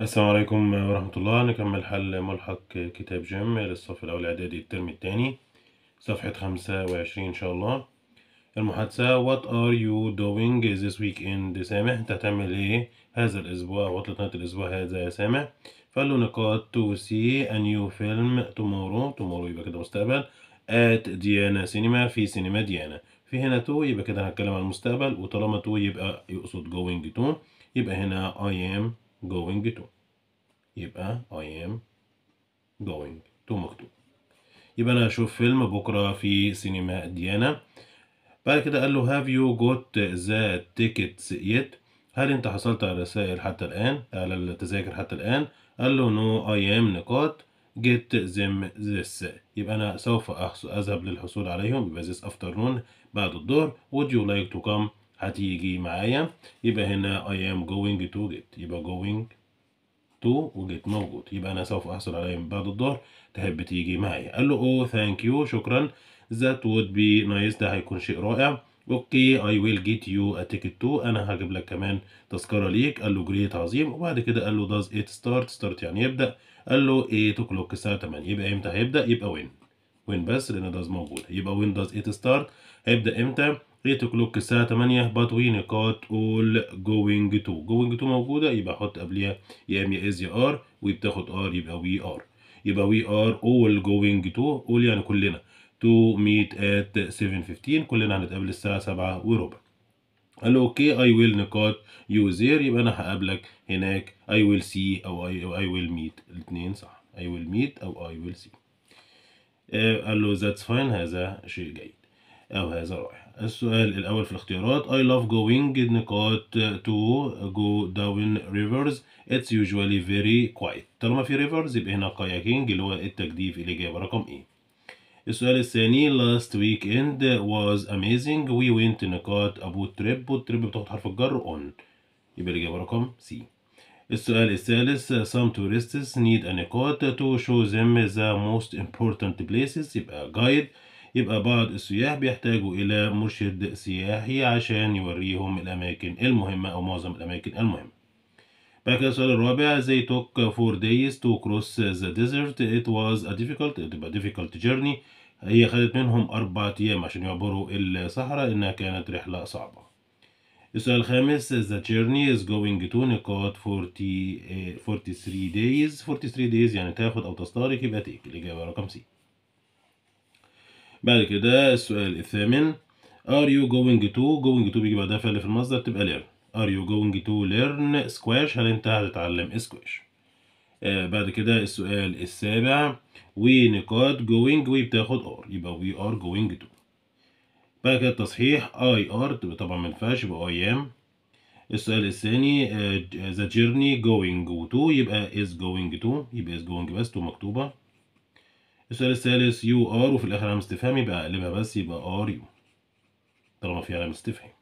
السلام عليكم ورحمة الله نكمل حل ملحق كتاب جيم للصف الأول إعدادي الترم الثاني صفحة خمسة وعشرين إن شاء الله المحادثة What are you doing this weekend سامح أنت هتعمل إيه هذا الأسبوع عطلة نهاية الأسبوع هذا يا سامح فقال له نقاط to see a new film tomorrow tomorrow يبقى كده مستقبل at ديانا سينما في سينما ديانا في هنا تو يبقى كده هنتكلم عن المستقبل وطالما تو يبقى يقصد going to يبقى هنا I am going to يبقى I am going to مكتوب يبقى أنا هشوف فيلم بكرة في سينما ديانا بعد كده قال له have you got the tickets yet هل أنت حصلت على الرسائل حتى الآن على التذاكر حتى الآن قال له no I am نقاط get them this يبقى أنا سوف أذهب للحصول عليهم يبقى this afternoon بعد الظهر would you like to come هتيجي معايا يبقى هنا I am going to get يبقى going to وجيت موجود يبقى أنا سوف أحصل عليه من بعد الظهر تحب تيجي معايا قال له أوه ثانك يو شكرا that would be nice ده هيكون شيء رائع اوكي اي ويل جيت يو اتيكت تو انا هجيب لك كمان تذكره ليك قال له جريت عظيم وبعد كده قال له داز ات ستارت ستارت يعني يبدا قال له 8 o'clock الساعه 8 يبقى امتى هيبدا يبقى وين وين بس لان داز موجود يبقى وين داز ات ستارت هيبدا امتى بيت كلوك الساعة 8 وي نقاط اول جوينج تو جوينج تو موجودة يبقى احط قبليها يا ام يا از يا ار وبتاخد ار يبقى وي ار يبقى وي ار اول جوينج تو اول يعني كلنا تو ميت ات 7:15 كلنا هنتقابل الساعة 7 وربع قال له اوكي اي ويل نقاط يو زير يبقى انا هقابلك هناك اي ويل سي او اي ويل ميت الاثنين صح اي ويل ميت او اي ويل سي قال له ذاتس فاين هذا شيء جيد أو هذا رائع السؤال الأول في الاختيارات I love going نقاط to go down rivers it's usually very quiet طالما في rivers يبقى هنا kayaking اللي هو التجديف اللي الإجابة رقم إيه السؤال الثاني last weekend was amazing we went نقاط about trip boot trip بتاخد حرف الجر on يبقى اللي الإجابة رقم سي السؤال الثالث some tourists need a نقاط to show them the most important places يبقى guide يبقى بعض السياح بيحتاجوا إلى مرشد سياحي عشان يوريهم الأماكن المهمة أو معظم الأماكن المهمة بعد كده السؤال الرابع زي توك فور دايز تو كروس ذا ديزرت إت واز أ ديفيكولت تبقى ديفيكولت جيرني هي خدت منهم أربع أيام عشان يعبروا الصحراء إنها كانت رحلة صعبة السؤال الخامس the journey is going to نقاط فورتي ثري 43 فورتي 43 دايز يعني تاخد أو تستغرق يبقى تيك الإجابة رقم سي بعد كده السؤال الثامن are you going to going to بيجي بعدها فعل في المصدر تبقى learn are you going to learn squash هل انت هتتعلم squash آه بعد كده السؤال السابع ونقاط going وي بتاخد are يبقى we are going to بعد كده التصحيح I are طبعا طبعا مينفعش يبقى I am السؤال الثاني uh, the journey going to يبقى is going to يبقى is going بس تو مكتوبة السؤال الثالث يو ار وفي الاخر علامة استفهام يبقى اقلبها بس يبقى ار يو طالما في علامة استفهام